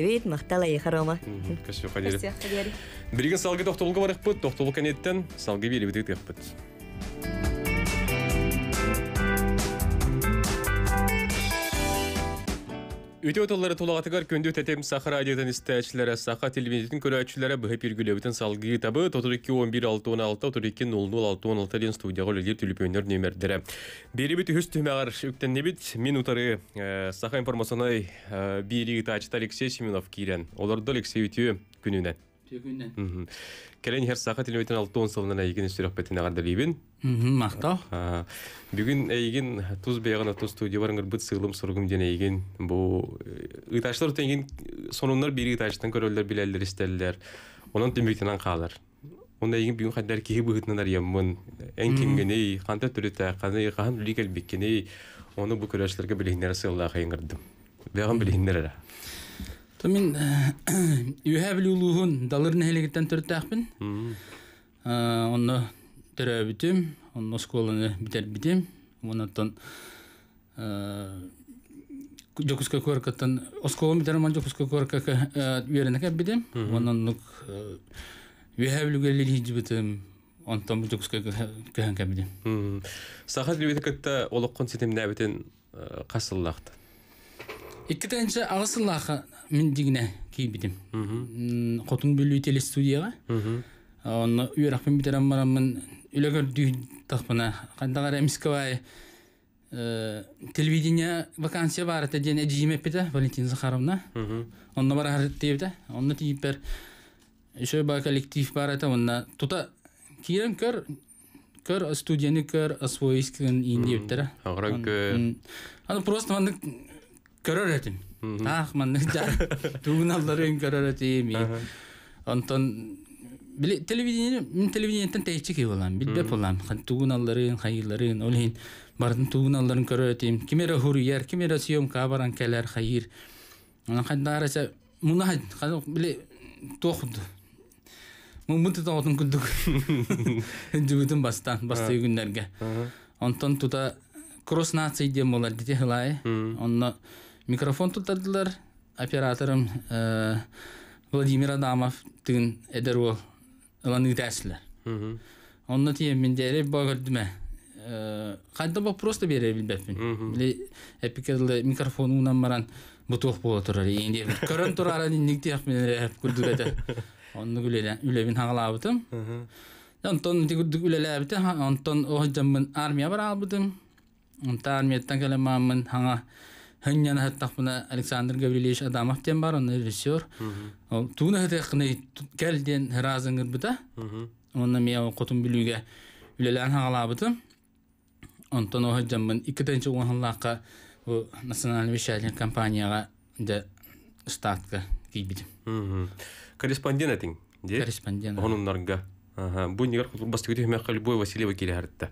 Үте отылары тулағатығар көнді тәтем сақыр адетін істәчілері, сақа телевизидің көрәчілері бұхып ергілеудің салғы табы 32-11-616-32-00-616 ден студияға өлігер түліпөнер нөмірдері. Бері біт үхіс түмәғар үктен небіт, мен ұтары э, сақа информационай э, бері Алексей Семенов кейрен. Оларды Алексей үте күнінен. Кәлән һәр сәгать ле үтән алтын сыны ла игенә сөрәк бетенә гәрдә либин. Мм, мәхта. А, бүген әйген туз бәйгәне туз студия барын гөрбит сығылым сөргөм дине әйген. Бу э, ыйташлар тәнгән сонуннар бири ыйташтан көрәләр биләләр истәләр. Уның төмбектенән калыр. Унда әйген бүген хәдәр киһи бу хитнәләр ямын. Ән кингене, ханта төрәтә, каны яган лигал бикене. Аны бу көрәшләргә биленәр сыллаһа яңгырдым. Бәгән биленәр. Томин юһәбил улуһун далырны хәлегеттән төртәхпин. Онны төрә битем, онны школаны битер битем. битер ман Сахат Иккетенче агысылаха мин дигне кийбидим. Хотун бөлүү теле студияга. Э, Онны үйрәкпен битерәм марамын үләгәр дүй тахпына. Кандагар э телевидение вакансия бар ата ден эджиме педе Валентин Захаровна. Онна бар хәрәттебдә. Онна бер еще ба коллектив бар ата онна тута кирен көр көр студияны көр освоискин инде битер. Аграк. Аны просто мандык көрөр этим таах ман тугун алларын көрөр эдим онтон телевидение мен телевидениетен тейчи ки болам билбеп болам тугун алларын хайырларын олин бардын тугун алларын көрөр этим кимере хурияр кимере съемка баран келер хайыр анан кайдараса биле били тохуду мумунты тоотун күндүк жүгүтүн бастан басты күндөргө онтон туда кросс нации дем болар дите хылай онно микрофон тутадылар операторым ә, э, владимир адамов тігін эдер ол ыланы тәсілер онна тием мен дәре бөгірдіме э, қайда бақ просто бере білбәппін біле әпікерлі микрофон унан баран бұтылық бола тұрар енді көрін тұрар ниг тияқ мен рәп күлдігәді онны күлелі үлебін хағалабытым онтон күлдік үлеләбіті онтон охыджамын армия бар албытым онта армияттан келемамын хаңа Хыннян хаттақпына Александр Гаврилевич Адамов тен бар, он режиссер. Ол туны хәтә кына келден разыңыр Онна мен билүгә үлелән Онтан бу компанияга Корреспондент этин. Корреспондент. Бу нигер кутбас тигүтү хэмэ Халибой Васильева киле хартта.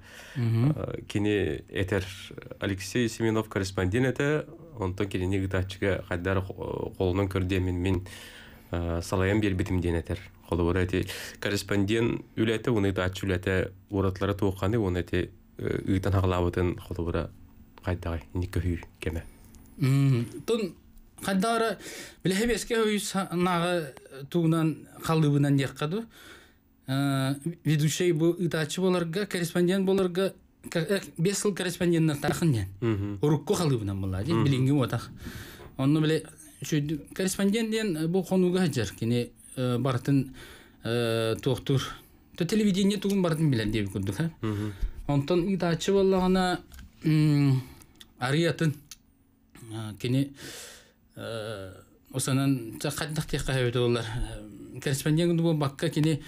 Кини этер Алексей Семенов корреспондент эте, онтон кини ниги тачыга кайдар колунан көрдө мен мен салаям бербитим ден этер. Холобода эти корреспондент үлөтө, уны тачы үлөтө уратлары тооканы, уны эти э, ыйтан хаглабытын холобода кайдагы нике хүй кеме. Тон кайдара биле хебеске хүй нагы туунан калыбынан яккаду. Э, ведущий ытачы боларга корреспондент боларга бес жыл корреспондент тахын не э, урукко халыбынан була де билинги отак онну биле корреспондент деген бул конууга жер кини э, бартын токтур то телевидение тугун бартын билен деп көрдүк а онтон ытачы боллагана ариятын кини осанан каттак тиякка хэбете болар корреспондент бакка кини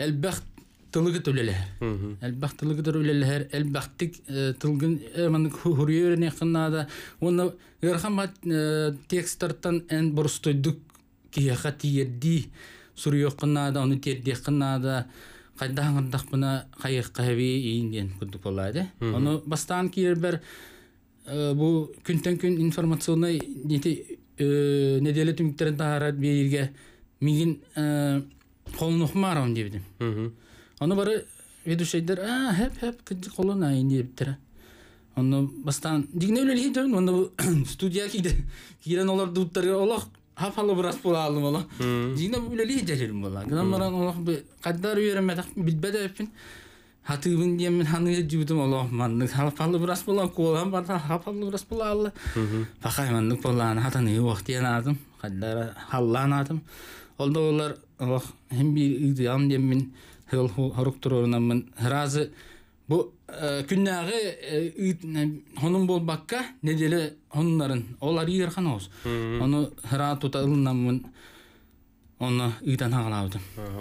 Әлбәқ тылыгы төлөле. Әлбәқ тылыгы төлөле, әлбәқтик тылгын мән хурьер не кыннада. Оны Ирхамат текстардан эн дүк кияха тиерди сурыйо кыннада, оны терде кыннада. Кайда аңырдак буна кайык кайби ийинден күдүк болады. Оны бастаған кир бір бұл күнтен күн информационный нети неделе түмтерин таарат бейирге мигин полнухмаром дебди ону бары ведущийдер а хэп хэп кыджы колун айн дептер ону бастан дигне үлелхи төбүн ону студия кийде кирен олар дуттарга олох хафалы бирас була алдым ола дигне үлелхи бола гынан баран олох каддар үйөрөмө билбеде эппин хатыбын диемин ханыгы жибитим олох манны хафалы бирас була колам барта хафалы бирас була алла фахаймандык болааны хатаны убактиянатым каддар халланатым Олда олар ох хим би ам деммин хыл хорук турорнамын. Разы бу күннәге хонун бол бакка неделе хоннарын олар йерхан ос. Оны хра туталнамын. Оны ыйтан хагалауды.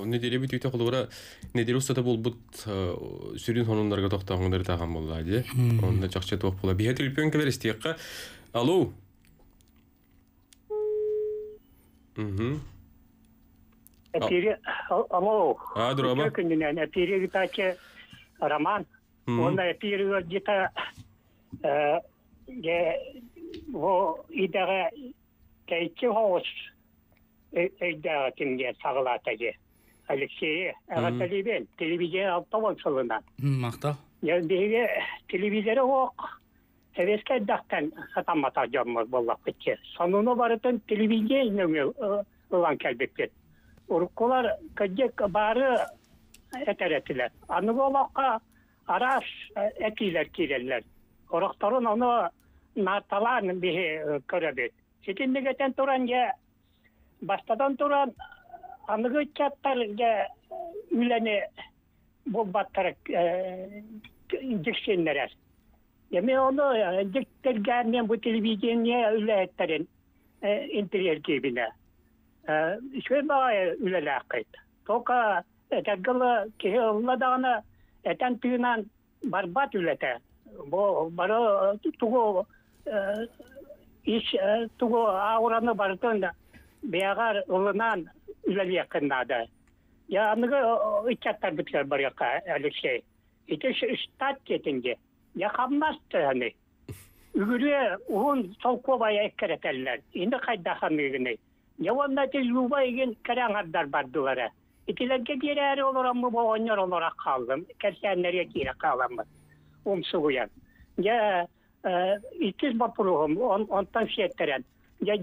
Неделе бит үйте кылура неделе устата бол бут сүрүн хонундарга токтагындар таган болла ди. Онда чакча топ була. Биһет үлпөн келер истекка. Алло. Мм. Әпире, алло. А, дураба. Көкінінен әпире гитаке роман. Онда әпире гита ге кімге телевизия бол шылынан. Мақта. телевизия оқ. Әвеске дақтан сатамата жамыз Сонуны барытын телевизия ұлан уруккулар кэддик бары этеретилер аны араш экилер киреллер нарталан бігі туран бастадан туран э, аныгы чаттар же э, үлени болбаттар э, дикшеннерер эми ону бу үчөн бага үлелакыт тока этагыла кеолла дагана этен тыынан барбат үлете бо бары э, туго э, иш э, туго аураны бартын бягар улынан үлелакыннады я аныгы ичаттар биткер бар якка алексей ите штат кетинге я хаммасты аны үгүрүе уун толковая эккеретеллер Енді кайда хамыгынай Яваннаты жуба иген караңардар бардылары. Итилерге дирәре олорамы болғаннар олара қалдым. Кәрсәнләргә кире қаламы. Умсуян. Я итез бапругым, он онтан шеттерен. Я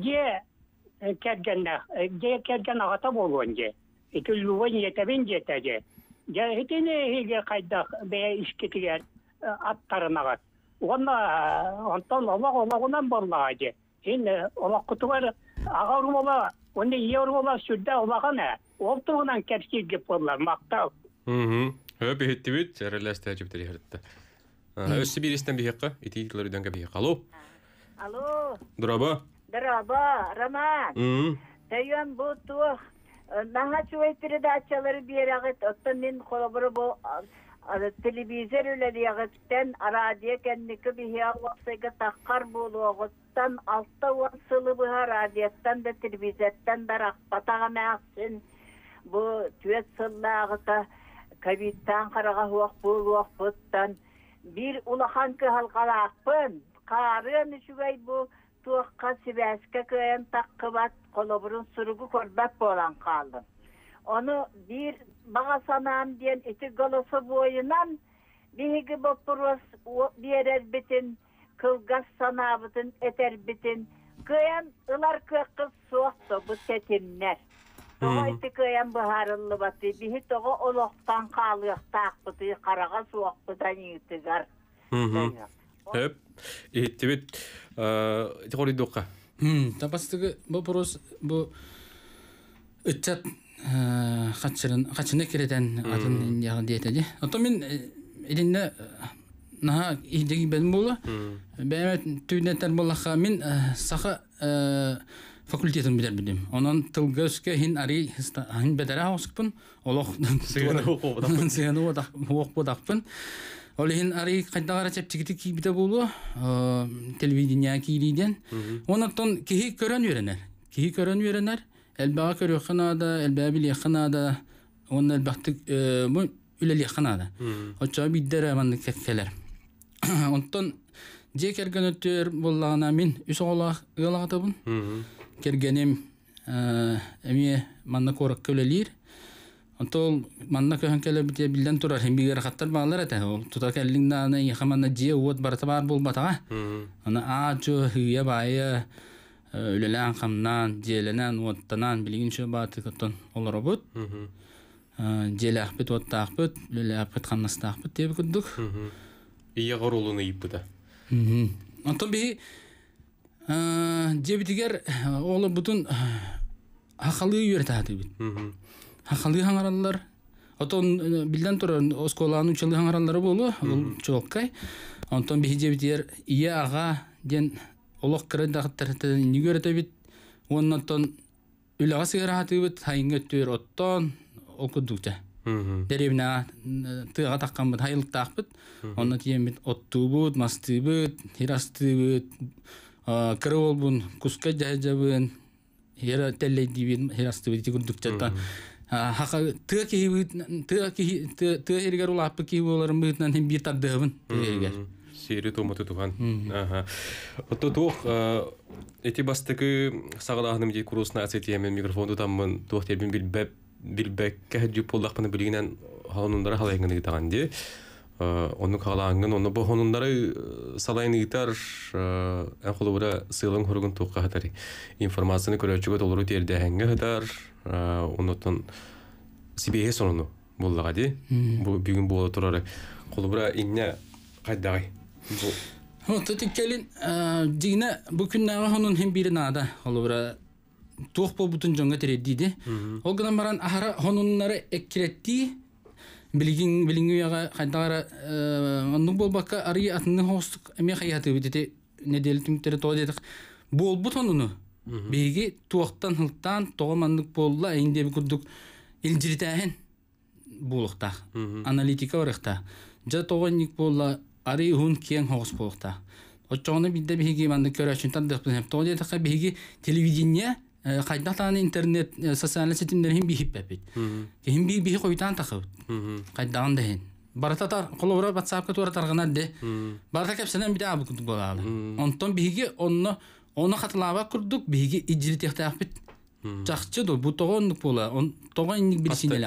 Я бе онтан олақ олағынан олақ құты ақ ауырмала онда ие ауырмала сүрді аулағаны ол тұрғынан кәрсе жеп болар мақтау мхм өп ехетти бит жаралас тәжіп тәрехетті өссі берестен бейеққа итейтілер үйденге бейеқ алу алло дұраба дұраба роман тәйен бұл туық наңа чуай передачалары берағыт отта мен қолабыры бол телевизор ягыттан радио кәннеке бия ваксыга таққар болуғыттан алта уан сылы бұға радиоттан да телевизордан да рақпатаға мәқсін бұ түет сыллағыта ковидтан қараға хуақ бұл уақыттан бір улахан кыхалқалақпын қарын үшігай бұ туаққа сибәске көен таққыбат қолобырын сүрігу көрбәп болан қалдым Onu bir bağa sanan diyen iti golosu boyunan вопрос bopurus birer bitin kılgas sanabıtın eter bitin kıyan ılar bu setinler. суақ қачыны кереден атын яғы дейті де. Ото мен э, еденде наға ихдегі бәдім болы. Бәйімі түйдінеттер болаққа мен э, сақы э, факультетін бидер бидим. Онан тылгөске хин ари хин бедера хаусықпын. Олақ сыганы оқу бодақпын. Ол хин ари қайдағара чептігіті кейбіде болу. Телевидения кейдейден. Онаттан кейі көрін үйренер. Кейі көрін үйренер. الباقي كريو خنادا الباب اللي خنادا وانا البحت مو إلى اللي خنادا وتشابي بيدرا من كثلر онтон же кергенөтөр мен үс бар Э, үлелән қамнан желенән оттанан билигин шө баты кытын олоро бут желах бит оттах бит үлеләп бит хамнастах бит деп күрдүк ия горулуны ийип Онтан онтон би дебитигер олы ақалығы үйерді үйрәтәһәти бит Ақалығы ғаңаралылар. Отан білден тұр, осколаның үшелі ғаңаралылары болу ол чоккай онтон бихи дебитигер ие аға ден олох кырын дахыттарытын нигөр өтөбүт оттон олкудукча деревна тыга такканбыт онна онно тиембит оттуубут куска сири тумуты туган. Ага. Отто тух э, эти бастыгы сагылахным дей курусна ацетиемен микрофонду таммын тух тебин бил бэп бил бэккэ дюп булдахпын билгенен халундара халайгын дигитаган ди. Э, оны калаангын, оны бу хонундары э, салайын гитар эн холубура сыйлын хуругун тухка хатар. Информацияны көрөчүгө толуру терде хэнгэ хатар. Онотон сибие сону буллага ди. Бу бүгүн боло турары. Холубура инне кайдагай. Хонта тиккелин дигине бу күннәгә жонға Ол гына баран ахара хонуннары эккиретти билигин билингүяга кайдагара он болбакка ари қоғыстық хостук эме хаяты то бұл Бол бут хонуну. әйінде Аналитика болла ари кең кен хогс болохта биде бидде биги манды көрөчүн тандык билем то телевидение э, интернет э, социальный сетимдер хим би бихи койдан такып кайдан дехин барататар колобра ватсапка онтон онно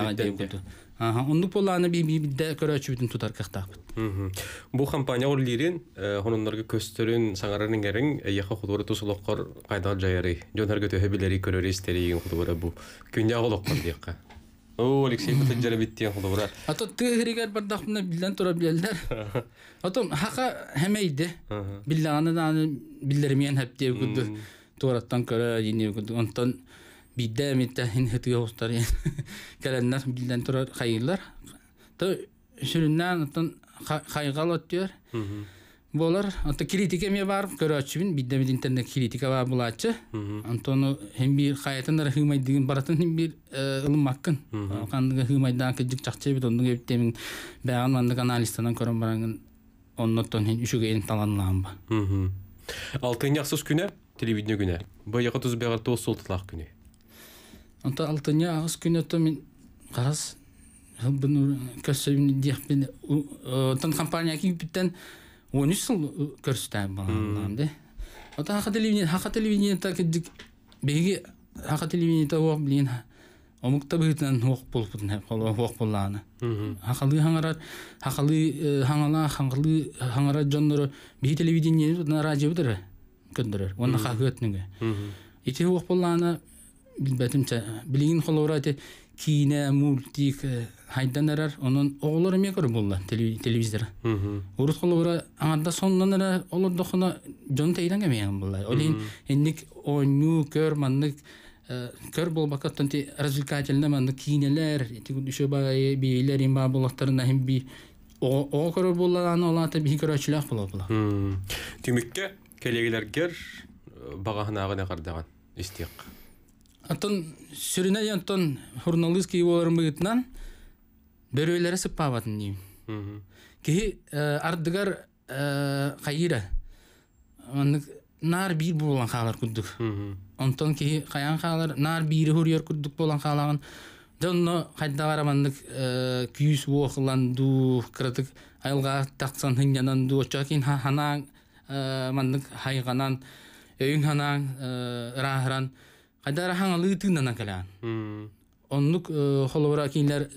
оны бит бола оннук болааны бидде көрөчүбүтүн тутаркактаапыт бу компания ол лирин хонуннарга көстөрүн саңарарын эриң эйяха худура тусулоккор кайдал жайары жонарга төһө билери көрөр истеригин худура бу күнья олоккор диякка о алексей бутын жарабиттиен худура ато тыгыригер бардахмына билен тура билелдер атом хака хемейди билланы даны биллеримиен хепти күдү туураттан көрө ини күдү онтон бидде эмиттен хытыы остары келеннер билден турар хайыллар то сүрүннән отон хайгал оттыр болар атта критика ме бар көрөчүбүн бидде бит интернет критика бар булачы антону хем бир хаятын да хымай деген баратын хем бир ылмаккын кандыга хымайдан кыжык чакчы бит ондун эптемин баягын мандык анализтен көрөн барангын оннотон хен үшүгө эн таланлаан ба алтын күнө күнэ телевидение күнэ быйыгы туз бегал туз онта алтыня күн күнөтө мен карас хылбын көрсөбүн бен, тон компания кибиттен он 13 жыл көрсөтөм балам да ота хака телевидение хака телевидение так дик беги хака телевидение та ок билин бұл бұл бұл болбутун ок боллааны хакалы хаңарат хакалы хаңала хаңалы жонлары, жондору телевиден телевидение радио көндірер, оны онна хакы Ете оқ бұл ағаны, билбетимче билигин холора те кине мультик хайдан эрер онун оголор мегор булла телевизор урут холора аңарда соннан эре олор дохуна жон тейден кемеген булла олин эндик оню көр маннык көр болбакаттан ти развлекательне маннык кинелер еще багай бийлер имба болоттарына хим би о көрөр булла аны олата би көрөчүлөк боло була түмүкке келегилер гер багахынагына кардаган истиқ Антон сөрүнә антон журналистка его армыгытнан бөрөйләре сыппаватын дим. Кеһи э, ардыгар кайыра. Э, Аны нар бир булган халар күрдүк. Антон кеһи қаян халар нар бири хөрүер күрдүк булган халагын. Донно кайда барамандык э, күйүс уохланду кратык айылга таксан хынянан ду очакин хана мандык хайганан өйүн хана рахран Қайдар хаңлы тыңнан калан. Онлык холовара кинлер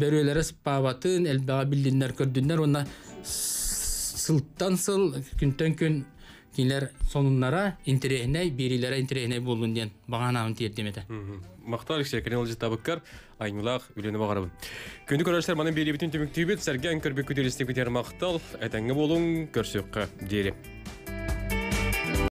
бөрөлөрө сыппабатын, элбага билдиннер көрдүннер, онда сылттан сыл күнтөн күн кинлер сонуннара интерехней, берилере интерехней болдун ден баганамын тиердемете. Мактар киши канал житабыккар, айнылак үлөнүп агарабын. Күндүк көрөштөр манын бери бүтүн төмүк түйбөт, сәрген көрбөк көтөрүстүк көтөр мактал, әтәңге болуң көрсөккө дери.